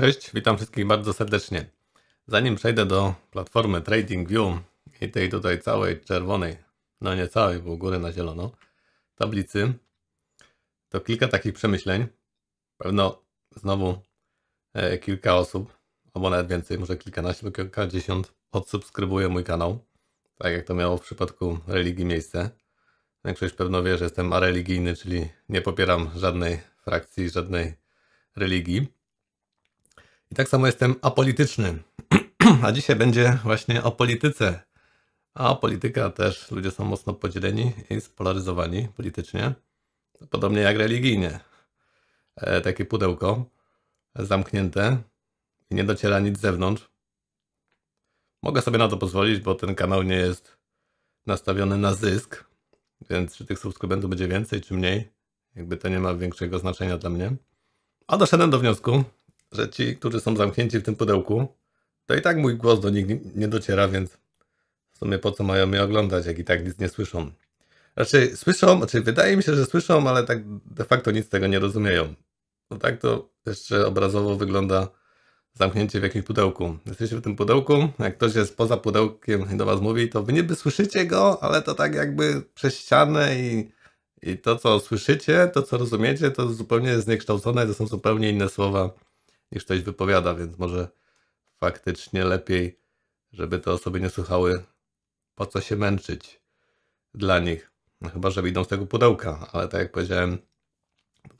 Cześć, witam wszystkich bardzo serdecznie. Zanim przejdę do platformy TradingView i tej tutaj całej czerwonej, no nie całej, bo góry na zielono, tablicy, to kilka takich przemyśleń. Pewno znowu e, kilka osób, albo nawet więcej, może kilkanaście, bo kilkadziesiąt odsubskrybuje mój kanał. Tak jak to miało w przypadku religii miejsce. Większość pewno wie, że jestem areligijny, czyli nie popieram żadnej frakcji, żadnej religii. I tak samo jestem apolityczny. A dzisiaj będzie właśnie o polityce. A polityka też, ludzie są mocno podzieleni i spolaryzowani politycznie. Podobnie jak religijnie. E, takie pudełko zamknięte i nie dociera nic z zewnątrz. Mogę sobie na to pozwolić, bo ten kanał nie jest nastawiony na zysk, więc czy tych subskrybentów będzie więcej czy mniej, jakby to nie ma większego znaczenia dla mnie. A doszedłem do wniosku, że ci, którzy są zamknięci w tym pudełku, to i tak mój głos do nich nie dociera, więc w sumie po co mają mnie oglądać, jak i tak nic nie słyszą. Raczej znaczy, słyszą, znaczy wydaje mi się, że słyszą, ale tak de facto nic z tego nie rozumieją. No tak to jeszcze obrazowo wygląda zamknięcie w jakimś pudełku. Jesteście w tym pudełku, jak ktoś jest poza pudełkiem i do was mówi, to wy niby słyszycie go, ale to tak jakby przez ścianę i, i to, co słyszycie, to, co rozumiecie, to zupełnie zniekształcone, to są zupełnie inne słowa niż ktoś wypowiada, więc może faktycznie lepiej, żeby te osoby nie słuchały, po co się męczyć dla nich. No chyba, że wyjdą z tego pudełka, ale tak jak powiedziałem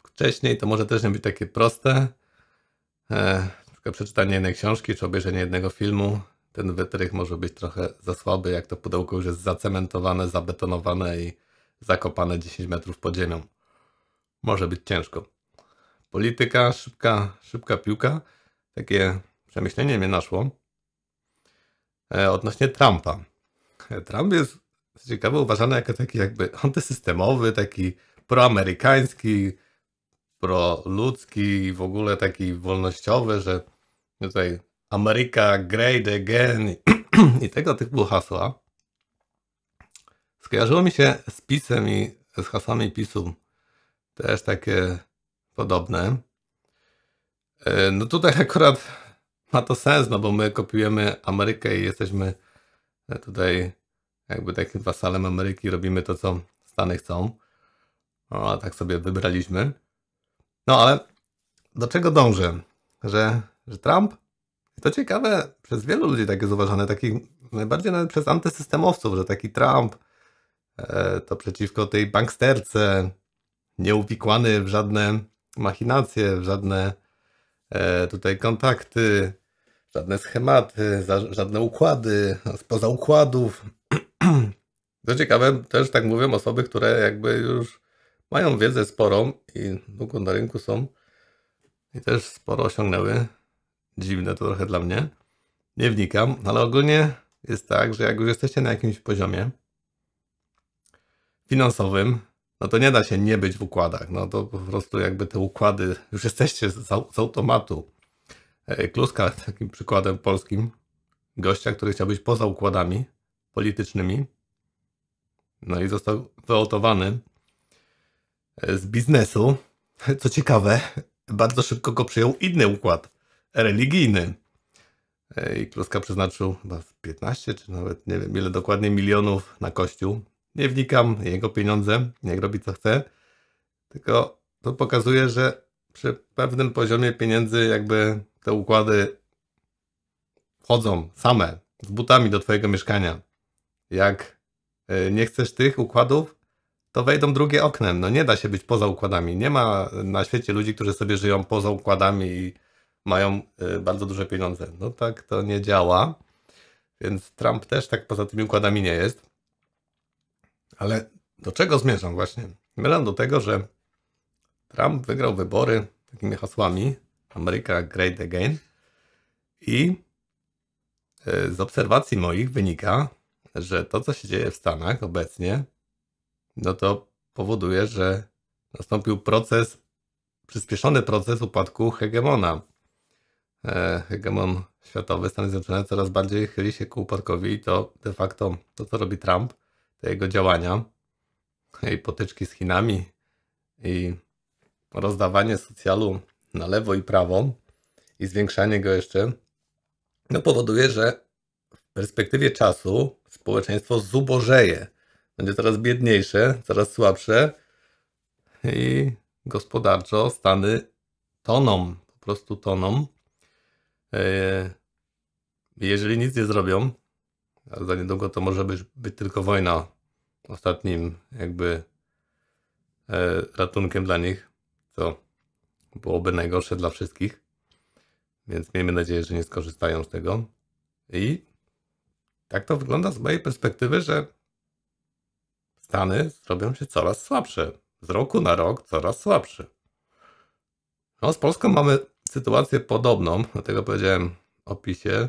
wcześniej, to może też nie być takie proste. E, tylko przeczytanie jednej książki czy obejrzenie jednego filmu, ten wytrych może być trochę za słaby, jak to pudełko już jest zacementowane, zabetonowane i zakopane 10 metrów pod ziemią. Może być ciężko polityka, szybka, szybka piłka. Takie przemyślenie mnie naszło e, odnośnie Trumpa. E, Trump jest ciekawe uważany jako taki jakby antysystemowy, taki proamerykański, proludzki i w ogóle taki wolnościowy, że tutaj Ameryka great again i tego typu hasła. Skojarzyło mi się z pisem i z hasłami PiSu. Też takie podobne. E, no tutaj akurat ma to sens, no bo my kopiujemy Amerykę i jesteśmy e, tutaj jakby takim wasalem Ameryki, robimy to, co Stany chcą. a tak sobie wybraliśmy. No ale do czego dążę? Że, że Trump, to ciekawe, przez wielu ludzi tak jest zauważane, takich najbardziej nawet przez antysystemowców, że taki Trump e, to przeciwko tej banksterce, nieuwikłany w żadne machinacje, w żadne e, tutaj kontakty, żadne schematy, żadne układy, spoza układów. Co ciekawe, też tak mówią osoby, które jakby już mają wiedzę sporą i długo na rynku są i też sporo osiągnęły. Dziwne to trochę dla mnie. Nie wnikam, ale ogólnie jest tak, że jak już jesteście na jakimś poziomie finansowym, no to nie da się nie być w układach. No to po prostu jakby te układy, już jesteście z, z automatu. E, Kluska takim przykładem polskim, gościa, który chciał być poza układami politycznymi, no i został wyautowany e, z biznesu. Co ciekawe, bardzo szybko go przyjął inny układ, religijny. E, I Kluska przeznaczył chyba 15 czy nawet nie wiem ile dokładnie milionów na kościół, nie wnikam, jego pieniądze, niech robi co chce, tylko to pokazuje, że przy pewnym poziomie pieniędzy jakby te układy wchodzą same, z butami do twojego mieszkania. Jak e, nie chcesz tych układów, to wejdą drugie oknem. No nie da się być poza układami. Nie ma na świecie ludzi, którzy sobie żyją poza układami i mają e, bardzo duże pieniądze. No tak to nie działa. Więc Trump też tak poza tymi układami nie jest. Ale do czego zmierzam właśnie? Zmierzam do tego, że Trump wygrał wybory takimi hasłami Ameryka Great Again i e, z obserwacji moich wynika, że to, co się dzieje w Stanach obecnie, no to powoduje, że nastąpił proces, przyspieszony proces upadku hegemona. E, hegemon światowy, Stany Zjednoczone coraz bardziej chyli się ku upadkowi i to de facto to, co robi Trump, te jego działania i potyczki z Chinami i rozdawanie socjalu na lewo i prawo i zwiększanie go jeszcze, no powoduje, że w perspektywie czasu społeczeństwo zubożeje. Będzie coraz biedniejsze, coraz słabsze i gospodarczo Stany toną, po prostu toną. E, jeżeli nic nie zrobią, ale za niedługo to może być, być tylko wojna ostatnim jakby e, ratunkiem dla nich, co byłoby najgorsze dla wszystkich. Więc miejmy nadzieję, że nie skorzystają z tego. I tak to wygląda z mojej perspektywy, że Stany zrobią się coraz słabsze. Z roku na rok coraz słabsze. No, z Polską mamy sytuację podobną, dlatego powiedziałem w opisie,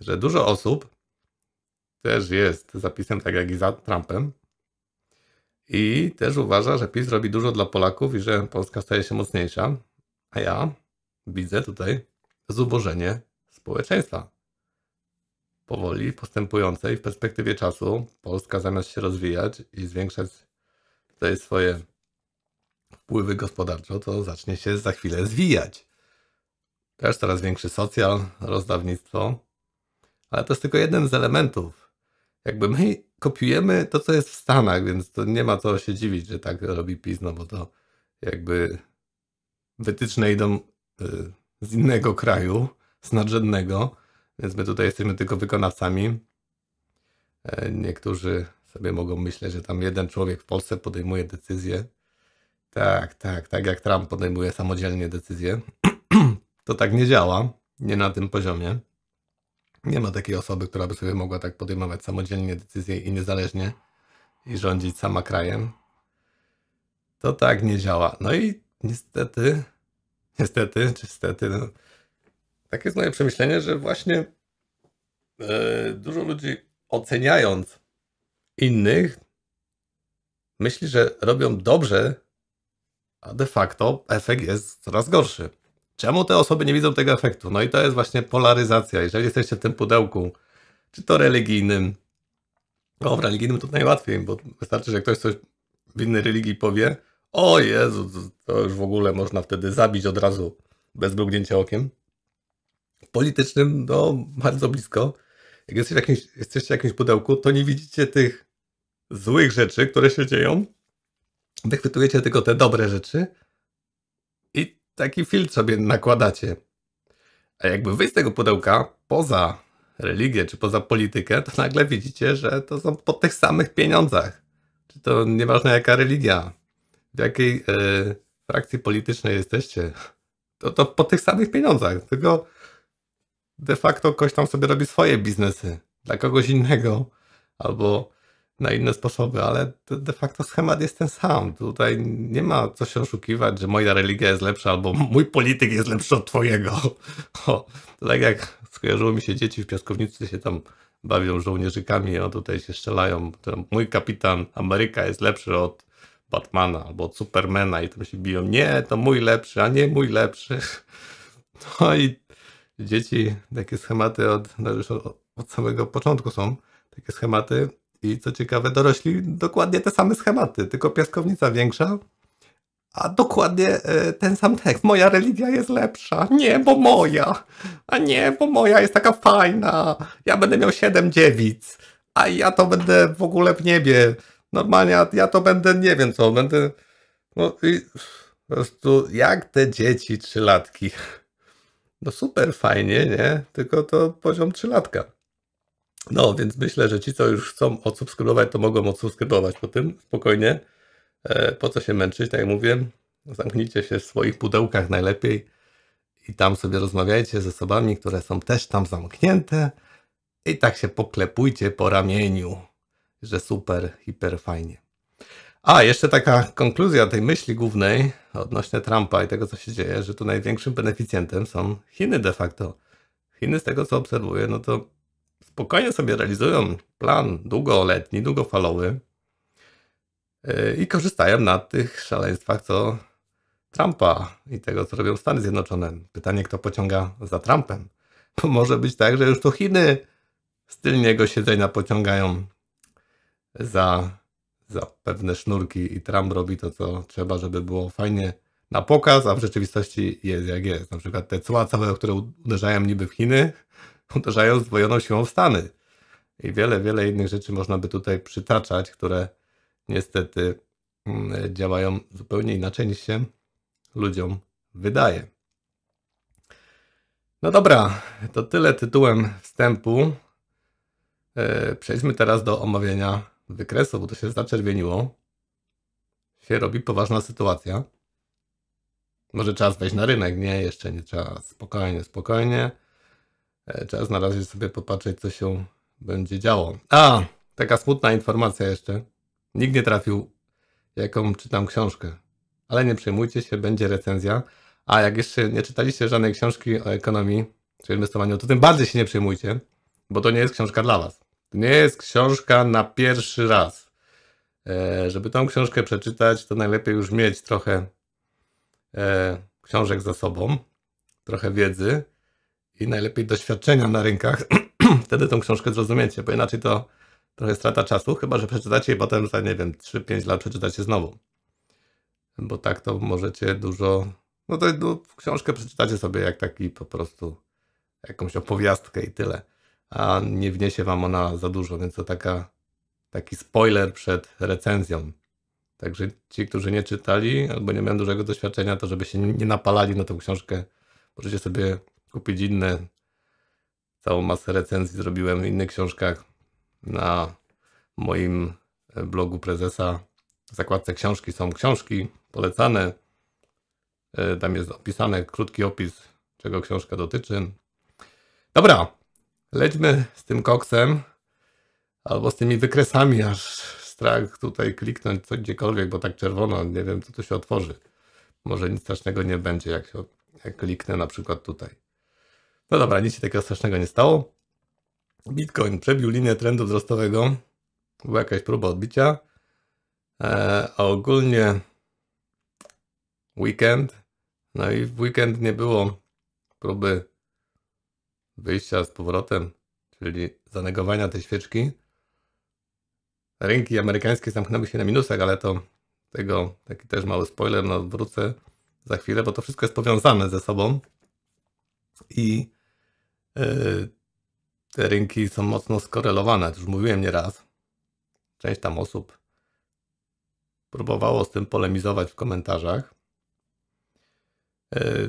że dużo osób też jest zapisem tak jak i za Trumpem. I też uważa, że PiS robi dużo dla Polaków i że Polska staje się mocniejsza. A ja widzę tutaj zubożenie społeczeństwa. Powoli postępującej w perspektywie czasu Polska zamiast się rozwijać i zwiększać tutaj swoje wpływy gospodarcze, to zacznie się za chwilę zwijać. Też coraz większy socjal, rozdawnictwo, ale to jest tylko jeden z elementów jakby my kopiujemy to, co jest w Stanach, więc to nie ma co się dziwić, że tak robi PiS, no bo to jakby wytyczne idą y, z innego kraju, z nadrzędnego, więc my tutaj jesteśmy tylko wykonawcami. E, niektórzy sobie mogą myśleć, że tam jeden człowiek w Polsce podejmuje decyzję. Tak, tak, tak jak Trump podejmuje samodzielnie decyzję. To tak nie działa, nie na tym poziomie nie ma takiej osoby, która by sobie mogła tak podejmować samodzielnie decyzje i niezależnie i rządzić sama krajem. To tak nie działa. No i niestety, niestety, czy no, takie jest moje przemyślenie, że właśnie yy, dużo ludzi oceniając innych, myśli, że robią dobrze, a de facto efekt jest coraz gorszy. Czemu te osoby nie widzą tego efektu? No i to jest właśnie polaryzacja. Jeżeli jesteście w tym pudełku, czy to religijnym, no w religijnym to najłatwiej, bo wystarczy, że ktoś coś w innej religii powie, o Jezu, to już w ogóle można wtedy zabić od razu, bez mrugnięcia okiem. W politycznym, no, bardzo blisko. Jak jesteście w, jakimś, jesteście w jakimś pudełku, to nie widzicie tych złych rzeczy, które się dzieją. Wychwytujecie tylko te dobre rzeczy taki filtr sobie nakładacie. A jakby wyjść z tego pudełka poza religię czy poza politykę, to nagle widzicie, że to są po tych samych pieniądzach. Czy to nieważne jaka religia, w jakiej yy, frakcji politycznej jesteście, to, to po tych samych pieniądzach. Tylko de facto ktoś tam sobie robi swoje biznesy dla kogoś innego albo na inne sposoby, ale de facto schemat jest ten sam. Tutaj nie ma co się oszukiwać, że moja religia jest lepsza albo mój polityk jest lepszy od twojego. O, tak jak skojarzyło mi się dzieci w piaskownicy się tam bawią żołnierzykami, a tutaj się strzelają. Mój kapitan Ameryka jest lepszy od Batmana albo od Supermana i tam się biją. Nie, to mój lepszy, a nie mój lepszy. No i dzieci takie schematy no od, od samego początku są takie schematy i co ciekawe, dorośli dokładnie te same schematy, tylko piaskownica większa, a dokładnie e, ten sam tekst. Moja religia jest lepsza. Nie, bo moja. A nie, bo moja jest taka fajna. Ja będę miał siedem dziewic. A ja to będę w ogóle w niebie. Normalnie ja to będę, nie wiem co, będę... No i po prostu jak te dzieci trzylatki. No super fajnie, nie? Tylko to poziom trzylatka. No, więc myślę, że ci, co już chcą odsubskrybować, to mogą odsubskrybować po tym spokojnie. E, po co się męczyć, tak jak mówię, zamknijcie się w swoich pudełkach najlepiej i tam sobie rozmawiajcie z osobami, które są też tam zamknięte i tak się poklepujcie po ramieniu, że super, hiper fajnie. A, jeszcze taka konkluzja tej myśli głównej odnośnie Trumpa i tego, co się dzieje, że tu największym beneficjentem są Chiny de facto. Chiny, z tego co obserwuję, no to spokojnie sobie realizują plan długoletni, długofalowy y, i korzystają na tych szaleństwach, co Trumpa i tego, co robią Stany Zjednoczone. Pytanie, kto pociąga za Trumpem. Bo może być tak, że już to Chiny z tylniego siedzenia pociągają za, za pewne sznurki i Trump robi to, co trzeba, żeby było fajnie na pokaz, a w rzeczywistości jest jak jest. Na przykład te cła całe, które uderzają niby w Chiny, uderzają zdwojoną siłą w Stany. I wiele, wiele innych rzeczy można by tutaj przytaczać, które niestety mm, działają zupełnie inaczej niż się ludziom wydaje. No dobra, to tyle tytułem wstępu. E, przejdźmy teraz do omawiania wykresu, bo to się zaczerwieniło. Się robi poważna sytuacja. Może czas wejść na rynek? Nie, jeszcze nie trzeba. Spokojnie, spokojnie. E, czas na razie sobie popatrzeć, co się będzie działo. A, taka smutna informacja jeszcze. Nikt nie trafił, jaką czytam książkę. Ale nie przejmujcie się, będzie recenzja. A jak jeszcze nie czytaliście żadnej książki o ekonomii czy inwestowaniu, to tym bardziej się nie przejmujcie, bo to nie jest książka dla Was. To nie jest książka na pierwszy raz. E, żeby tą książkę przeczytać, to najlepiej już mieć trochę e, książek za sobą, trochę wiedzy, i najlepiej doświadczenia na rynkach, wtedy tą książkę zrozumiecie, bo inaczej to trochę strata czasu, chyba że przeczytacie i potem za, nie wiem, 3-5 lat przeczytacie znowu. Bo tak to możecie dużo. No to no, książkę przeczytacie sobie jak taki po prostu jakąś opowiastkę i tyle. A nie wniesie wam ona za dużo, więc to taka, taki spoiler przed recenzją. Także ci, którzy nie czytali albo nie mają dużego doświadczenia, to żeby się nie napalali na tą książkę, możecie sobie kupić inne. Całą masę recenzji zrobiłem w innych książkach na moim e, blogu prezesa. W zakładce książki są książki polecane. E, tam jest opisany krótki opis, czego książka dotyczy. Dobra, lećmy z tym koksem albo z tymi wykresami, aż strach tutaj kliknąć co gdziekolwiek, bo tak czerwono, nie wiem co tu się otworzy. Może nic strasznego nie będzie, jak, się, jak kliknę na przykład tutaj. No dobra, nic się takiego strasznego nie stało. Bitcoin przebił linię trendu wzrostowego. Była jakaś próba odbicia. E, a ogólnie weekend. No i w weekend nie było próby wyjścia z powrotem, czyli zanegowania tej świeczki. Rynki amerykańskie zamknęły się na minusach, ale to tego taki też mały spoiler, no wrócę za chwilę, bo to wszystko jest powiązane ze sobą. I E, te rynki są mocno skorelowane. Już mówiłem nieraz. Część tam osób próbowało z tym polemizować w komentarzach. E,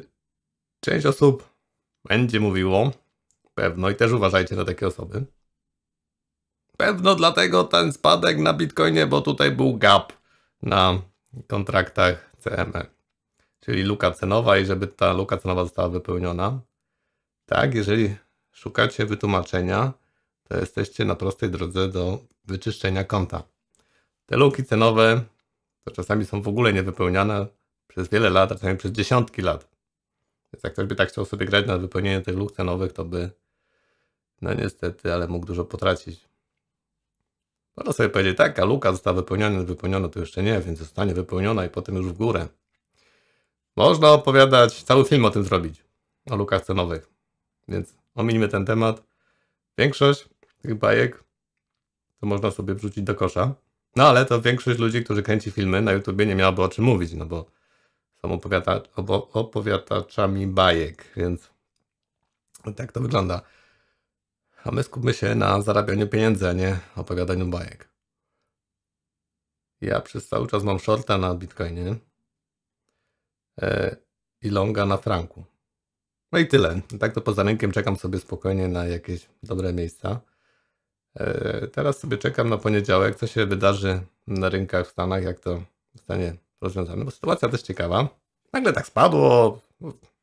część osób będzie mówiło, pewno i też uważajcie na takie osoby. Pewno dlatego ten spadek na Bitcoinie, bo tutaj był gap na kontraktach CME, czyli luka cenowa i żeby ta luka cenowa została wypełniona, tak, jeżeli szukacie wytłumaczenia, to jesteście na prostej drodze do wyczyszczenia konta. Te luki cenowe to czasami są w ogóle niewypełniane przez wiele lat, a czasami przez dziesiątki lat. Więc jak ktoś by tak chciał sobie grać na wypełnienie tych luk cenowych, to by, no niestety, ale mógł dużo potracić. Można sobie powiedzieć, tak, a luka została wypełniona, wypełniona to jeszcze nie, więc zostanie wypełniona i potem już w górę. Można opowiadać, cały film o tym zrobić, o lukach cenowych. Więc ominijmy ten temat. Większość tych bajek to można sobie wrzucić do kosza. No ale to większość ludzi, którzy kręci filmy na YouTubie nie miałaby o czym mówić, no bo są opowiada opowiadaczami bajek, więc tak to wygląda. A my skupmy się na zarabianiu pieniędzy, a nie opowiadaniu bajek. Ja przez cały czas mam shorta na Bitcoinie e, i longa na franku. No i tyle. Tak to poza rynkiem czekam sobie spokojnie na jakieś dobre miejsca. E, teraz sobie czekam na poniedziałek, co się wydarzy na rynkach w Stanach, jak to zostanie rozwiązane, bo sytuacja też ciekawa. Nagle tak spadło,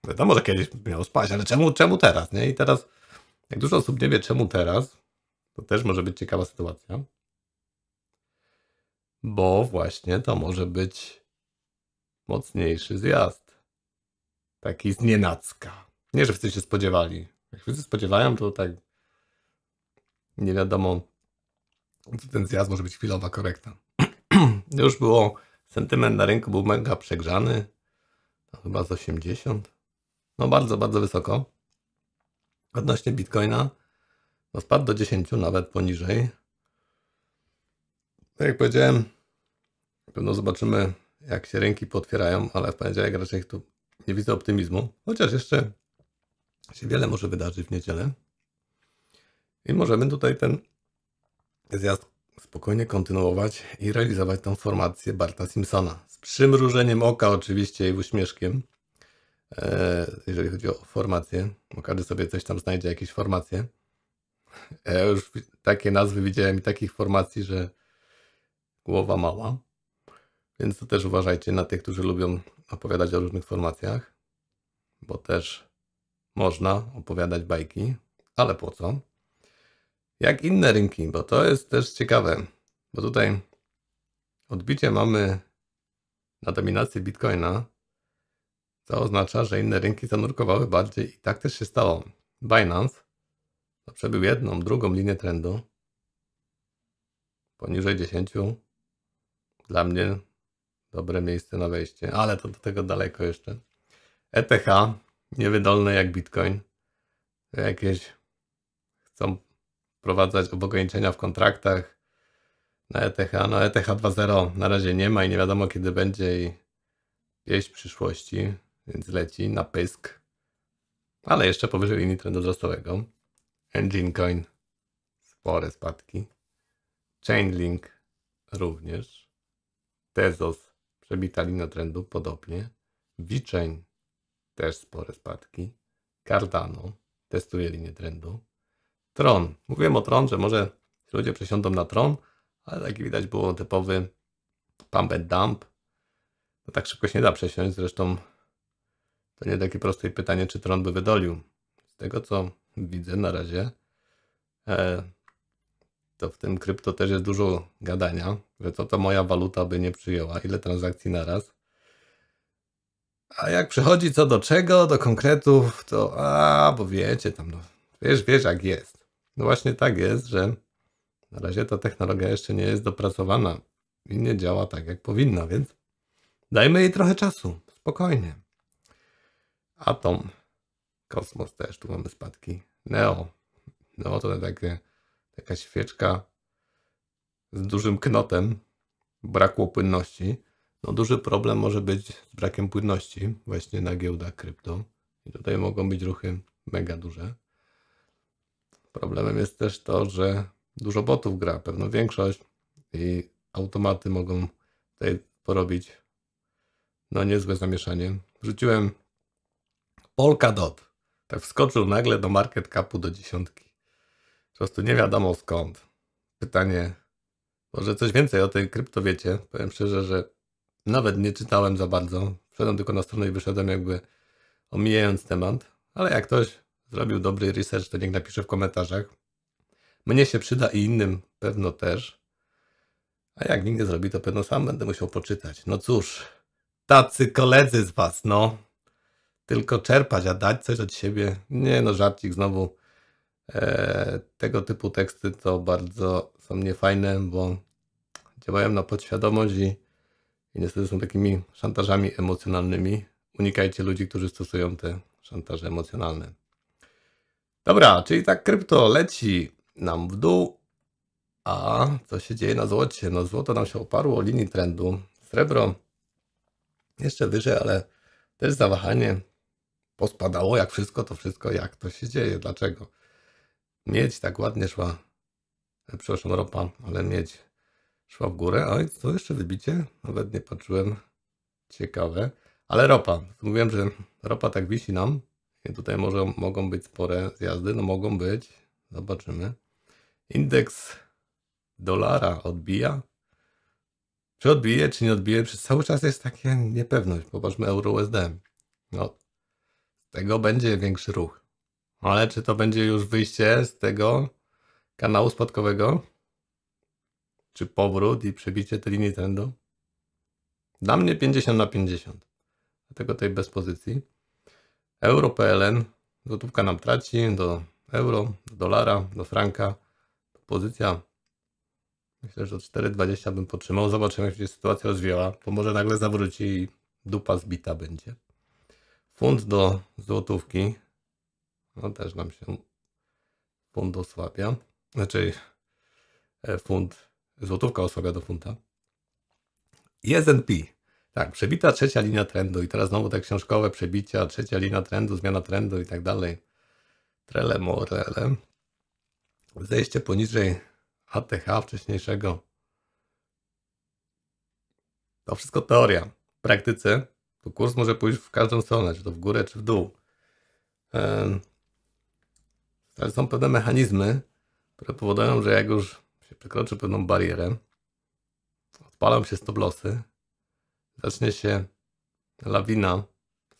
wiadomo, że kiedyś miało spaść, ale czemu, czemu teraz, nie? I teraz, jak dużo osób nie wie, czemu teraz, to też może być ciekawa sytuacja, bo właśnie to może być mocniejszy zjazd, taki znienacka. Nie, że wszyscy się spodziewali. Jak wszyscy spodziewają, to tak nie wiadomo, co ten zjazd może być chwilowa korekta. Już było, sentyment na rynku był mega przegrzany, chyba z 80. No bardzo, bardzo wysoko. Odnośnie Bitcoina, no spadł do 10, nawet poniżej. Tak jak powiedziałem, pewno zobaczymy, jak się rynki potwierają, ale w poniedziałek raczej tu nie widzę optymizmu. Chociaż jeszcze się wiele może wydarzyć w niedzielę. I możemy tutaj ten zjazd spokojnie kontynuować i realizować tą formację Barta Simpsona. Z przymrużeniem oka oczywiście i uśmieszkiem, e, jeżeli chodzi o formację. Bo każdy sobie coś tam znajdzie, jakieś formacje. Ja e, już takie nazwy widziałem i takich formacji, że głowa mała. Więc to też uważajcie na tych, którzy lubią opowiadać o różnych formacjach, bo też można opowiadać bajki, ale po co? Jak inne rynki, bo to jest też ciekawe, bo tutaj odbicie mamy na dominację bitcoina, co oznacza, że inne rynki zanurkowały bardziej i tak też się stało. Binance to przebył jedną, drugą linię trendu poniżej 10. Dla mnie dobre miejsce na wejście, ale to do tego daleko jeszcze. ETH niewydolne jak Bitcoin. Jakieś chcą wprowadzać obograniczenia w kontraktach na ETH. No ETH 2.0 na razie nie ma i nie wiadomo kiedy będzie i jeść przyszłości, więc leci na pysk. Ale jeszcze powyżej linii trendu wzrostowego. Engine Coin spore spadki. Chainlink również. Tezos przebita linia trendu podobnie. VeChain też spore spadki. Cardano testuje linię trendu. Tron. Mówiłem o Tron, że może ludzie przesiądą na Tron, ale tak jak widać było typowy pump and dump. No tak szybko się nie da przesiąść, zresztą to nie takie proste pytanie, czy Tron by wydolił. Z tego co widzę na razie, e, to w tym krypto też jest dużo gadania, że co to moja waluta by nie przyjęła, ile transakcji naraz. A jak przychodzi co do czego, do konkretów, to a, bo wiecie, tam, no, wiesz, wiesz jak jest. No właśnie tak jest, że na razie ta technologia jeszcze nie jest dopracowana i nie działa tak, jak powinna, więc dajmy jej trochę czasu, spokojnie. Atom, kosmos też, tu mamy spadki. Neo, no to takie, taka świeczka z dużym knotem, brakło płynności. No, duży problem może być z brakiem płynności właśnie na giełdach krypto. I tutaj mogą być ruchy mega duże. Problemem jest też to, że dużo botów gra, pewną większość i automaty mogą tutaj porobić no niezłe zamieszanie. Wrzuciłem Polkadot. Tak wskoczył nagle do market capu do dziesiątki. Po prostu nie wiadomo skąd. Pytanie, może coś więcej o tej krypto wiecie. Powiem szczerze, że nawet nie czytałem za bardzo. Wszedłem tylko na stronę i wyszedłem jakby omijając temat. Ale jak ktoś zrobił dobry research, to niech napisze w komentarzach. Mnie się przyda i innym pewno też. A jak nikt nie zrobi, to pewno sam będę musiał poczytać. No cóż, tacy koledzy z was, no. Tylko czerpać, a dać coś od siebie. Nie no, żarcik znowu. E, tego typu teksty to bardzo są niefajne, bo działają na podświadomość i i niestety są takimi szantażami emocjonalnymi. Unikajcie ludzi, którzy stosują te szantaże emocjonalne. Dobra, czyli tak krypto leci nam w dół. A co się dzieje na złocie? No złoto nam się oparło o linii trendu. Srebro jeszcze wyżej, ale też zawahanie pospadało. Jak wszystko, to wszystko. Jak to się dzieje? Dlaczego? Miedź tak ładnie szła. E, przepraszam, ropa, ale miedź szła w górę. Oj, co jeszcze wybicie? Nawet nie patrzyłem. Ciekawe. Ale ropa. Mówiłem, że ropa tak wisi nam. I tutaj może mogą być spore zjazdy. No mogą być. Zobaczymy. Indeks dolara odbija. Czy odbije, czy nie odbije? Przez cały czas jest taka niepewność. Popatrzmy euro USD. No, z tego będzie większy ruch. Ale czy to będzie już wyjście z tego kanału spadkowego? czy powrót i przebicie tej linii trendu? Dla mnie 50 na 50. Dlatego tej bez pozycji. Euro PLN, złotówka nam traci do euro, do dolara, do franka. Pozycja myślę, że od 4,20 bym podtrzymał. Zobaczymy, jak się sytuacja rozwijała, bo może nagle zawróci i dupa zbita będzie. Funt do złotówki. No też nam się fund osłabia. Znaczy e, fund złotówka osłabia do funta. I S&P. Tak, przebita trzecia linia trendu i teraz znowu te książkowe przebicia, trzecia linia trendu, zmiana trendu i tak dalej. Trele morele. Zejście poniżej ATH wcześniejszego. To wszystko teoria. W praktyce to kurs może pójść w każdą stronę, czy to w górę, czy w dół. Ale są pewne mechanizmy, które powodują, że jak już się przekroczy pewną barierę, odpalą się stoplosy, zacznie się lawina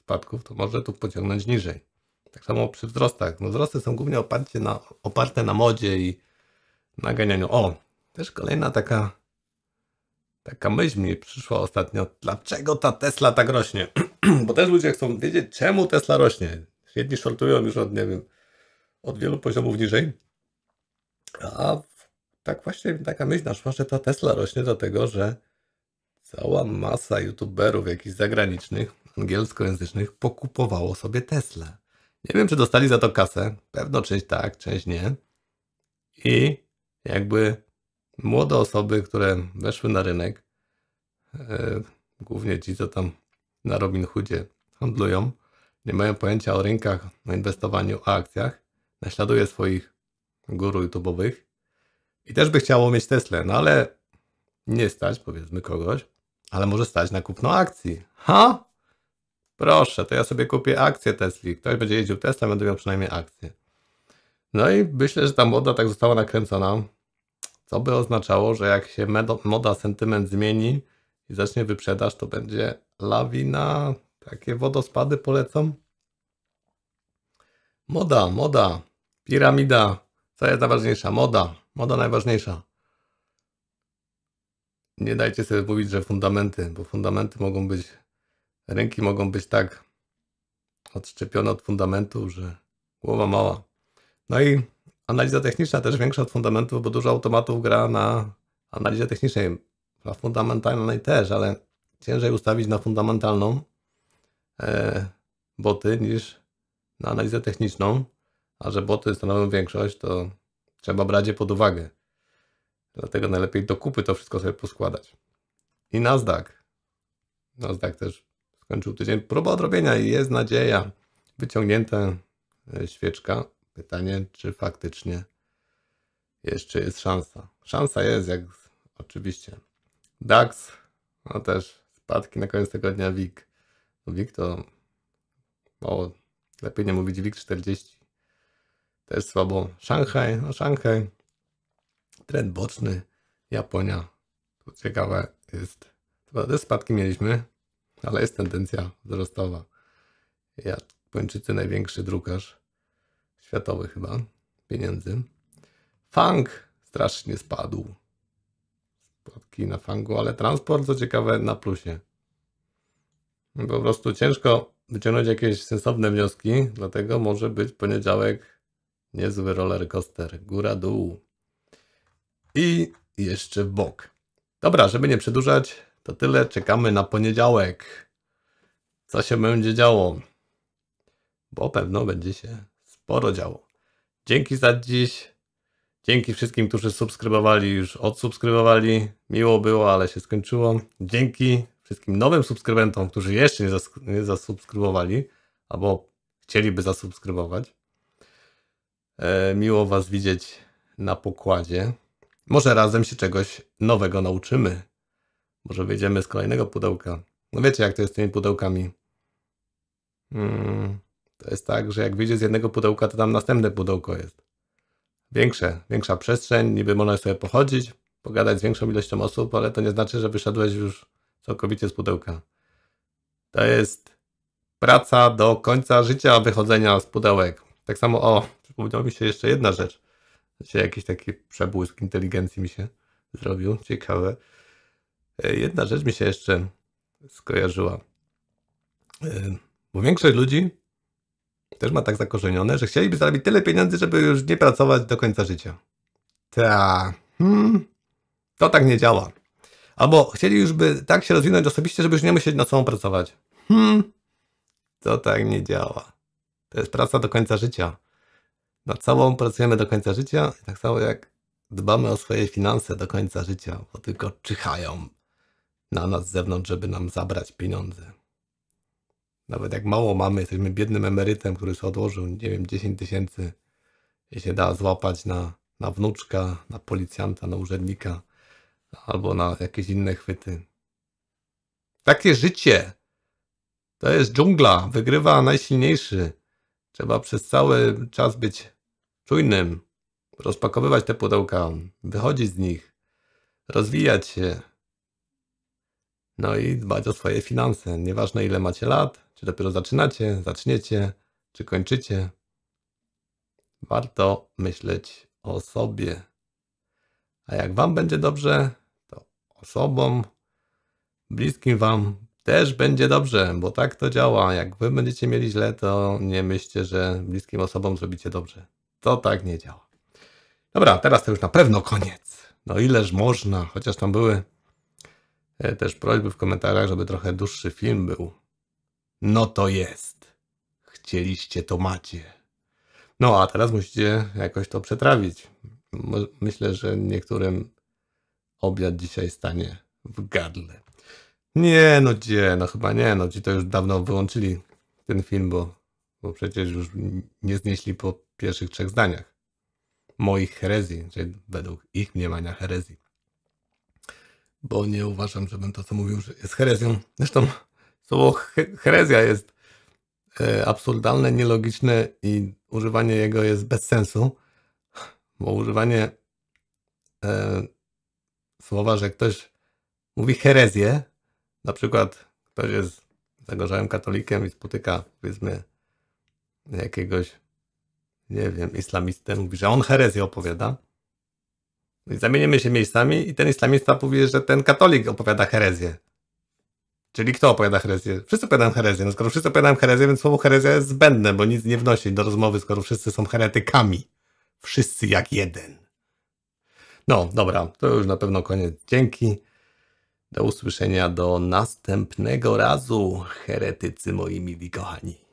spadków, to może tu pociągnąć niżej. Tak samo przy wzrostach. No wzrosty są głównie oparte na, oparte na modzie i naganianiu. O, też kolejna taka, taka myśl mi przyszła ostatnio. Dlaczego ta Tesla tak rośnie? Bo też ludzie chcą wiedzieć, czemu Tesla rośnie. Jedni shortują już od, nie wiem, od wielu poziomów niżej, a tak właśnie taka myśl naszła, że ta Tesla rośnie dlatego, że cała masa youtuberów jakichś zagranicznych, angielskojęzycznych pokupowało sobie Tesla. Nie wiem, czy dostali za to kasę. Pewno część tak, część nie. I jakby młode osoby, które weszły na rynek, yy, głównie ci, co tam na Robin Hoodzie handlują, nie mają pojęcia o rynkach, o inwestowaniu, o akcjach, naśladuje swoich guru YouTube'owych i też by chciało mieć Tesla, no ale nie stać, powiedzmy kogoś, ale może stać na kupno akcji. Ha? Proszę, to ja sobie kupię akcję Tesli. Ktoś będzie jeździł Tesla, będę miał przynajmniej akcję. No i myślę, że ta moda tak została nakręcona, co by oznaczało, że jak się moda, sentyment zmieni i zacznie wyprzedaż, to będzie lawina, takie wodospady polecą. Moda, moda, piramida, co jest najważniejsza? Moda. Moda najważniejsza. Nie dajcie sobie mówić, że fundamenty, bo fundamenty mogą być, ręki mogą być tak odszczepione od fundamentów, że głowa mała. No i analiza techniczna też większa od fundamentów, bo dużo automatów gra na analizie technicznej. Na fundamentalnej też, ale ciężej ustawić na fundamentalną e, boty niż na analizę techniczną, a że boty stanowią większość, to trzeba brać je pod uwagę. Dlatego najlepiej do kupy to wszystko sobie poskładać. I Nasdaq. Nasdaq też skończył tydzień. Próba odrobienia i jest nadzieja. Wyciągnięta e, świeczka. Pytanie, czy faktycznie jeszcze jest szansa. Szansa jest, jak oczywiście. DAX, no też spadki na koniec tygodnia WIG. No, WIG to mało, lepiej nie mówić WIG 40. Też słabo. Szanghaj, no Szanghaj. Trend boczny. Japonia. Tu ciekawe jest. Chyba też spadki mieliśmy, ale jest tendencja wzrostowa. Japończycy największy drukarz światowy chyba pieniędzy. Fang strasznie spadł. Spadki na fangu, ale transport co ciekawe na plusie. Po prostu ciężko wyciągnąć jakieś sensowne wnioski, dlatego może być poniedziałek Niezły roller coaster. Góra, dół. I jeszcze w bok. Dobra, żeby nie przedłużać, to tyle. Czekamy na poniedziałek. Co się będzie działo? Bo pewno będzie się sporo działo. Dzięki za dziś. Dzięki wszystkim, którzy subskrybowali, już odsubskrybowali. Miło było, ale się skończyło. Dzięki wszystkim nowym subskrybentom, którzy jeszcze nie, zasubskrybowali albo chcieliby zasubskrybować. E, miło Was widzieć na pokładzie. Może razem się czegoś nowego nauczymy. Może wyjdziemy z kolejnego pudełka. No wiecie, jak to jest z tymi pudełkami. Hmm, to jest tak, że jak wyjdzie z jednego pudełka, to tam następne pudełko jest. Większe, większa przestrzeń, niby można sobie pochodzić, pogadać z większą ilością osób, ale to nie znaczy, że wyszedłeś już całkowicie z pudełka. To jest praca do końca życia wychodzenia z pudełek. Tak samo o przypomniała mi się jeszcze jedna rzecz. Znaczy jakiś taki przebłysk inteligencji mi się zrobił. Ciekawe. E, jedna rzecz mi się jeszcze skojarzyła. E, bo większość ludzi też ma tak zakorzenione, że chcieliby zarobić tyle pieniędzy, żeby już nie pracować do końca życia. Ta, hmm, to tak nie działa. Albo chcieli już by tak się rozwinąć osobiście, żeby już nie musieć co sobą pracować. Hmm, to tak nie działa. To jest praca do końca życia na całą pracujemy do końca życia, tak samo jak dbamy o swoje finanse do końca życia, bo tylko czyhają na nas z zewnątrz, żeby nam zabrać pieniądze. Nawet jak mało mamy, jesteśmy biednym emerytem, który się odłożył, nie wiem, 10 tysięcy i się da złapać na, na wnuczka, na policjanta, na urzędnika albo na jakieś inne chwyty. Takie życie to jest dżungla, wygrywa najsilniejszy. Trzeba przez cały czas być czujnym, rozpakowywać te pudełka, wychodzić z nich, rozwijać się. No i dbać o swoje finanse. Nieważne ile macie lat, czy dopiero zaczynacie, zaczniecie, czy kończycie. Warto myśleć o sobie. A jak Wam będzie dobrze, to osobom bliskim Wam też będzie dobrze, bo tak to działa. Jak Wy będziecie mieli źle, to nie myślcie, że bliskim osobom zrobicie dobrze. To tak nie działa. Dobra, teraz to już na pewno koniec. No ileż można, chociaż tam były e, też prośby w komentarzach, żeby trochę dłuższy film był. No to jest. Chcieliście, to macie. No a teraz musicie jakoś to przetrawić. Myślę, że niektórym obiad dzisiaj stanie w gardle. Nie, no gdzie, no chyba nie, no ci to już dawno wyłączyli ten film, bo, bo przecież już nie znieśli po pierwszych trzech zdaniach moich herezji, czyli według ich mniemania herezji. Bo nie uważam, żebym to, co mówił, że jest herezją. Zresztą słowo herezja jest e, absurdalne, nielogiczne i używanie jego jest bez sensu, bo używanie e, słowa, że ktoś mówi herezję, na przykład ktoś jest zagorzałym katolikiem i spotyka, powiedzmy, jakiegoś nie wiem, islamistę, mówi, że on herezję opowiada. No I zamienimy się miejscami i ten islamista powie, że ten katolik opowiada herezję. Czyli kto opowiada herezję? Wszyscy opowiadają herezję. No skoro wszyscy opowiadają herezję, więc słowo herezja jest zbędne, bo nic nie wnosi do rozmowy, skoro wszyscy są heretykami. Wszyscy jak jeden. No, dobra, to już na pewno koniec. Dzięki. Do usłyszenia do następnego razu, heretycy moi mili kochani.